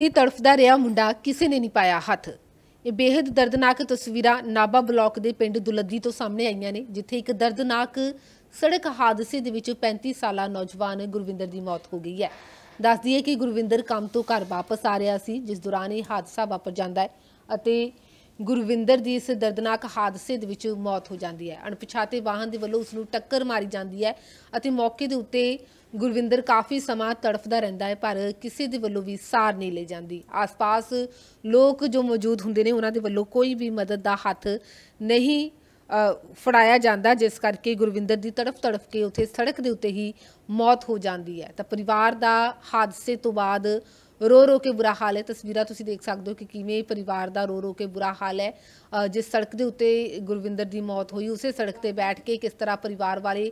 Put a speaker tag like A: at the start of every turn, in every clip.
A: ਇਹ ਤੜਫਦਾ ਰਿਹਾ ਮੁੰਡਾ ਕਿਸੇ ਨੇ ਨਹੀਂ ਪਾਇਆ ਹੱਥ ਇਹ ਬੇਹਦ ਦਰਦਨਾਕ ਤਸਵੀਰਾਂ ਨਾਬਾ ਬਲਾਕ ਦੇ ਪਿੰਡ ਦੁਲੱਦੀ ਤੋਂ ਸਾਹਮਣੇ ਆਈਆਂ ਨੇ ਜਿੱਥੇ ਇੱਕ ਦਰਦਨਾਕ ਸੜਕ ਹਾਦਸੇ ਦੇ ਵਿੱਚ 35 ਸਾਲਾ ਨੌਜਵਾਨ ਗੁਰਵਿੰਦਰ ਦੀ ਮੌਤ ਹੋ ਗਈ ਹੈ ਦੱਸਦੀ ਹੈ ਕਿ ਗੁਰਵਿੰਦਰ ਕੰਮ ਤੋਂ ਘਰ ਵਾਪਸ ਆ ਰਿਹਾ ਸੀ ਜਿਸ ਦੌਰਾਨ ਇਹ ਹਾਦਸਾ ਵਾਪਰ ਜਾਂਦਾ ਹੈ ਅਤੇ ਗੁਰਵਿੰਦਰ ਦੀ ਇਸ ਦਰਦਨਾਕ ਹਾਦਸੇ ਦੇ ਵਿੱਚ ਮੌਤ ਹੋ ਜਾਂਦੀ ਹੈ ਅਣਪਛਾਤੇ ਵਾਹਨ ਦੇ ਵੱਲੋਂ ਉਸ ਨੂੰ ਟੱਕਰ ਮਾਰੀ ਜਾਂਦੀ ਹੈ ਅਤੇ ਮੌਕੇ ਦੇ ਉੱਤੇ ਗੁਰਵਿੰਦਰ ਕਾਫੀ ਸਮਾਂ ਤੜਫਦਾ ਰਹਿੰਦਾ ਹੈ ਪਰ ਕਿਸੇ ਦੇ ਵੱਲੋਂ ਵੀ ਸਾਰ ਨਹੀਂ ਲਈ ਜਾਂਦੀ ਆਸ-ਪਾਸ ਲੋਕ ਜੋ ਮੌਜੂਦ ਹੁੰਦੇ ਨੇ ਉਹਨਾਂ ਦੇ ਵੱਲੋਂ ਕੋਈ ਵੀ ਮਦਦ ਦਾ ਹੱਥ ਨਹੀਂ ਫੜਾਇਆ ਜਾਂਦਾ ਜਿਸ ਕਰਕੇ ਗੁਰਵਿੰਦਰ ਦੀ ਤੜਫ ਤੜਫ ਕੇ ਉੱਥੇ ਸੜਕ ਦੇ ਉੱਤੇ ਹੀ ਮੌਤ ਹੋ ਜਾਂਦੀ ਹੈ ਤਾਂ ਪਰਿਵਾਰ ਦਾ ਹਾਦਸੇ ਤੋਂ ਬਾਅਦ ਰੋ ਰੋ ਕੇ ਬੁਰਾ ਹਾਲ ਹੈ ਤਸਵੀਰਾਂ ਤੁਸੀਂ ਦੇਖ ਸਕਦੇ ਹੋ ਕਿ ਕਿਵੇਂ ਪਰਿਵਾਰ ਦਾ ਰੋ ਰੋ ਕੇ ਬੁਰਾ ਹਾਲ ਹੈ ਜਿਸ ਸੜਕ ਦੇ ਉੱਤੇ ਗੁਰਵਿੰਦਰ ਦੀ ਮੌਤ ਹੋਈ ਉਸੇ ਸੜਕ ਤੇ ਬੈਠ ਕੇ ਕਿਸ ਤਰ੍ਹਾਂ ਪਰਿਵਾਰ ਵਾਲੇ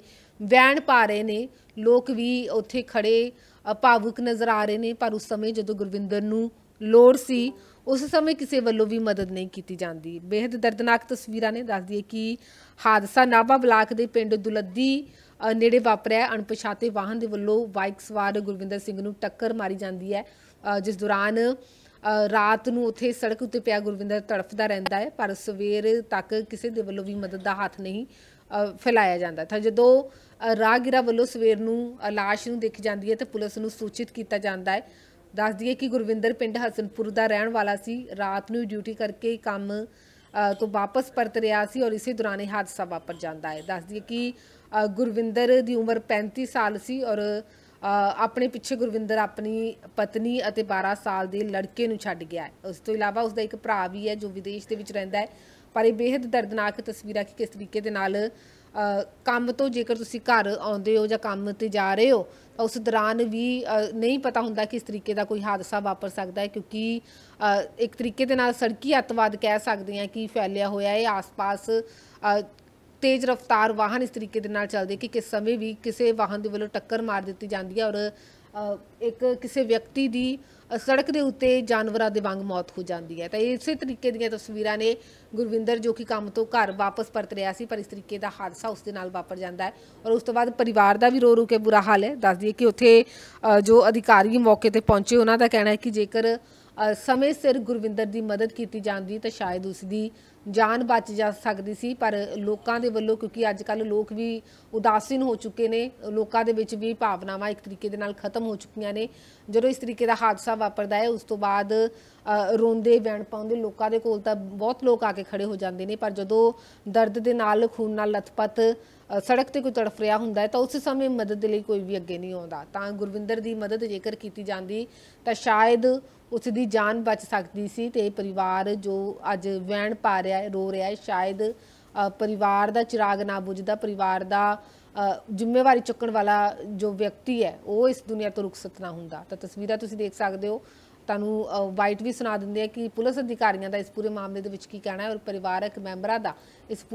A: ਵੈਣ ਪਾ ਰਹੇ ਨੇ ਲੋਕ ਵੀ ਉੱਥੇ ਖੜੇ ਭਾਵੁਕ ਨਜ਼ਰ ਆ ਰਹੇ ਨੇ ਪਰ ਉਸ ਸਮੇਂ ਜਦੋਂ ਗੁਰਵਿੰਦਰ ਨੂੰ ਲੋੜ ਸੀ ਉਸ ਸਮੇਂ ਕਿਸੇ ਵੱਲੋਂ ਵੀ ਮਦਦ ਨਹੀਂ ਕੀਤੀ ਜਾਂਦੀ ਬੇहद ਦਰਦਨਾਕ ਤਸਵੀਰਾਂ ਨੇ ਦੱਸਦੀ ਹੈ ਕਿ ਹਾਦਸਾ ਨਾਬਾ ਬਲਾਕ ਦੇ ਪਿੰਡ ਦੁਲੱਦੀ ਨੇੜੇ ਵਾਪਰਿਆ ਅਣਪਛਾਤੇ ਵਾਹਨ ਦੇ ਵੱਲੋਂ ਬਾਈਕ ਸਵਾਰ ਗੁਰਵਿੰਦਰ ਸਿੰਘ ਨੂੰ ਟੱਕਰ ਮਾਰੀ ਜਾਂਦੀ ਹੈ ਜਿਸ ਦੌਰਾਨ ਰਾਤ ਨੂੰ ਉੱਥੇ ਸੜਕ ਉੱਤੇ ਪਿਆ ਗੁਰਵਿੰਦਰ ਤੜਫਦਾ ਰਹਿੰਦਾ ਹੈ ਪਰ ਸਵੇਰ ਤੱਕ ਕਿਸੇ ਦੇ ਵੱਲੋਂ ਵੀ ਮਦਦ ਦਾ ਹੱਥ ਨਹੀਂ ਫੈਲਾਇਆ ਜਾਂਦਾ ਤਾਂ ਜਦੋਂ ਰਾਗਿਰਾ ਵੱਲੋਂ ਸਵੇਰ ਨੂੰ ਲਾਸ਼ ਨੂੰ ਦੇਖੀ ਜਾਂਦੀ ਹੈ ਤਾਂ ਪੁਲਿਸ ਨੂੰ ਸੂਚਿਤ ਕੀਤਾ ਜਾਂਦਾ ਹੈ ਦੱਸ ਦਈਏ ਕਿ ਗੁਰਵਿੰਦਰ ਪਿੰਡ ਹਸਨਪੁਰ ਦਾ ਰਹਿਣ ਵਾਲਾ ਸੀ ਰਾਤ ਨੂੰ ਡਿਊਟੀ ਕਰਕੇ ਕੰਮ ਤੋਂ ਵਾਪਸ ਪਰਤ ਰਿਹਾ ਸੀ ਔਰ ਇਸੇ ਦੌਰਾਨ ਇਹ ਹਾਦਸਾ ਵਾਪਰ ਜਾਂਦਾ ਹੈ ਦੱਸ ਦਈਏ ਕਿ ਗੁਰਵਿੰਦਰ ਦੀ ਉਮਰ 35 ਸਾਲ ਸੀ ਔਰ ਆਪਣੇ ਪਿੱਛੇ ਗੁਰਵਿੰਦਰ ਆਪਣੀ ਪਤਨੀ ਅਤੇ 12 ਸਾਲ ਦੇ ਲੜਕੇ ਨੂੰ ਛੱਡ ਗਿਆ ਉਸ ਤੋਂ ਇਲਾਵਾ ਉਸ ਦਾ ਇੱਕ ਭਰਾ ਵੀ ਹੈ ਜੋ ਵਿਦੇਸ਼ ਦੇ ਵਿੱਚ ਰਹਿੰਦਾ ਹੈ ਪਰ ਇਹ ਬੇहद ਦਰਦਨਾਕ ਤਸਵੀਰਾਂ ਕਿ ਕਿਸ ਤਰੀਕੇ ਦੇ ਨਾਲ ਕੰਮ ਤੋਂ ਜੇਕਰ ਤੁਸੀਂ ਘਰ ਆਉਂਦੇ ਹੋ ਜਾਂ ਕੰਮ ਤੇ ਜਾ ਰਹੇ ਹੋ ਉਸ ਦੌਰਾਨ ਵੀ ਨਹੀਂ ਪਤਾ ਹੁੰਦਾ ਕਿ ਇਸ ਤਰੀਕੇ ਦਾ ਕੋਈ ਹਾਦਸਾ ਵਾਪਰ ਸਕਦਾ ਹੈ ਕਿਉਂਕਿ ਇੱਕ ਤਰੀਕੇ ਦੇ ਨਾਲ ਸੜਕੀ ਅੱਤਵਾਦ ਕਹਿ ਸਕਦੇ ਹਾਂ ਕਿ ਫੈਲਿਆ ਹੋਇਆ ਹੈ ਆਸ-ਪਾਸ ਤੇਜ਼ ਰਫ਼ਤਾਰ ਵਾਹਨ ਇਸ ਤਰੀਕੇ ਦੇ ਨਾਲ ਚੱਲਦੇ ਕਿ ਕਿਸ ਸਮੇਂ ਵੀ ਕਿਸੇ ਵਾਹਨ ਦੇ ਵੱਲੋਂ ਟੱਕਰ ਮਾਰ ਦਿੱਤੀ ਜਾਂਦੀ ਹੈ ਔਰ ਇੱਕ ਕਿਸੇ ਵਿਅਕਤੀ ਦੀ ਸੜਕ ਦੇ ਉੱਤੇ ਜਾਨਵਰਾਂ ਦੇ ਵਾਂਗ ਮੌਤ ਹੋ ਜਾਂਦੀ ਹੈ ਤਾਂ ਇਸੇ ਤਰੀਕੇ ਦੀਆਂ ਤਸਵੀਰਾਂ ਨੇ ਗੁਰਵਿੰਦਰ ਜੋ ਕਿ ਕੰਮ ਤੋਂ ਘਰ ਵਾਪਸ ਪਰਤ ਰਿਹਾ ਸੀ ਪਰ ਇਸ ਤਰੀਕੇ ਦਾ ਹਾਦਸਾ ਉਸ ਦੇ ਨਾਲ ਵਾਪਰ ਜਾਂਦਾ ਹੈ ਔਰ ਉਸ ਤੋਂ ਬਾਅਦ ਪਰਿਵਾਰ ਦਾ ਵੀ ਰੋ ਰੋ ਕੇ ਬੁਰਾ ਹਾਲ ਹੈ ਦੱਸ ਦਈਏ ਕਿ ਉੱਥੇ ਜੋ ਅਧਿਕਾਰੀ ਮੌਕੇ ਤੇ ਪਹੁੰਚੇ ਉਹਨਾਂ ਦਾ ਕਹਿਣਾ ਹੈ ਕਿ ਜੇਕਰ ਸਮੇਂ ਸਿਰ ਗੁਰਵਿੰਦਰ ਦੀ ਮਦਦ ਕੀਤੀ ਜਾਂਦੀ ਤਾਂ ਸ਼ਾਇਦ ਉਸ ਦੀ ਜਾਨ ਬਚ ਜਾ ਸਕਦੀ ਸੀ ਪਰ ਲੋਕਾਂ ਦੇ ਵੱਲੋਂ ਕਿਉਂਕਿ ਅੱਜ ਕੱਲ ਲੋਕ ਵੀ ਉਦਾਸੀਨ ਹੋ ਚੁੱਕੇ ਨੇ ਲੋਕਾਂ ਦੇ ਵਿੱਚ ਵੀ ਭਾਵਨਾਵਾਂ ਇੱਕ ਤਰੀਕੇ ਦੇ ਨਾਲ ਖਤਮ ਹੋ ਚੁੱਕੀਆਂ ਨੇ ਜਦੋਂ ਇਸ ਤਰੀਕੇ ਦਾ ਹਾਦਸਾ ਵਾਪਰਦਾ ਹੈ ਉਸ ਤੋਂ ਬਾਅਦ ਰੋਂਦੇ ਵੈਣ ਪਾਉਂਦੇ ਲੋਕਾਂ ਦੇ ਕੋਲ ਤਾਂ ਬਹੁਤ ਲੋਕ ਆ ਕੇ ਖੜੇ ਹੋ ਜਾਂਦੇ ਨੇ ਪਰ ਜਦੋਂ ਦਰਦ ਦੇ ਨਾਲ ਖੂਨ ਨਾਲ ਲਥਪਥ ਸੜਕ ਤੇ ਕੋਈ ਤੜਫ ਰਿਹਾ ਹੁੰਦਾ ਹੈ ਤਾਂ ਉਸ ਸਮੇਂ ਮਦਦ ਦੇ ਲਈ ਕੋਈ ਵੀ ਅੱਗੇ ਨਹੀਂ ਆਉਂਦਾ ਤਾਂ ਗੁਰਵਿੰਦਰ ਦੀ ਮਦਦ ਜੇਕਰ ਕੀਤੀ ਜਾਂਦੀ ਤਾਂ ਸ਼ਾਇਦ ਉਸ ਦੀ ਜਾਨ ਬਚ ਸਕਦੀ ਸੀ ਤੇ ਪਰਿਵਾਰ ਜੋ ਅੱਜ ਵੈਣ ਪਾ ਰਿਹਾ ਰਿਹਾ ਹੈ ਰੋ ਰਿਹਾ ਹੈ ਸ਼ਾਇਦ ਪਰਿਵਾਰ ਦਾ ਚਿਰਾਗ ਨਾ ਬੁਝਦਾ ਪਰਿਵਾਰ ਦਾ ਜ਼ਿੰਮੇਵਾਰੀ ਚੁੱਕਣ ਵਾਲਾ ਜੋ ਵਿਅਕਤੀ ਹੈ ਉਹ ਇਸ ਦੁਨੀਆ ਤੋਂ ਰੁਖਸਤ ਨਾ ਹੁੰਦਾ ਤਾਂ ਤਸਵੀਰਾਂ ਤੁਸੀਂ ਦੇਖ ਸਕਦੇ ਹੋ ਤੁਹਾਨੂੰ ਵਾਈਟ ਵੀ ਸੁਣਾ ਦਿੰਦੇ ਆ ਕਿ ਪੁਲਿਸ ਅਧਿਕਾਰੀਆਂ ਦਾ ਇਸ ਪੂਰੇ ਮਾਮਲੇ ਦੇ ਵਿੱਚ ਕੀ ਕਹਿਣਾ ਹੈ ਔਰ ਪਰਿਵਾਰਕ ਮੈਂਬਰਾਂ ਦਾ ਇਸ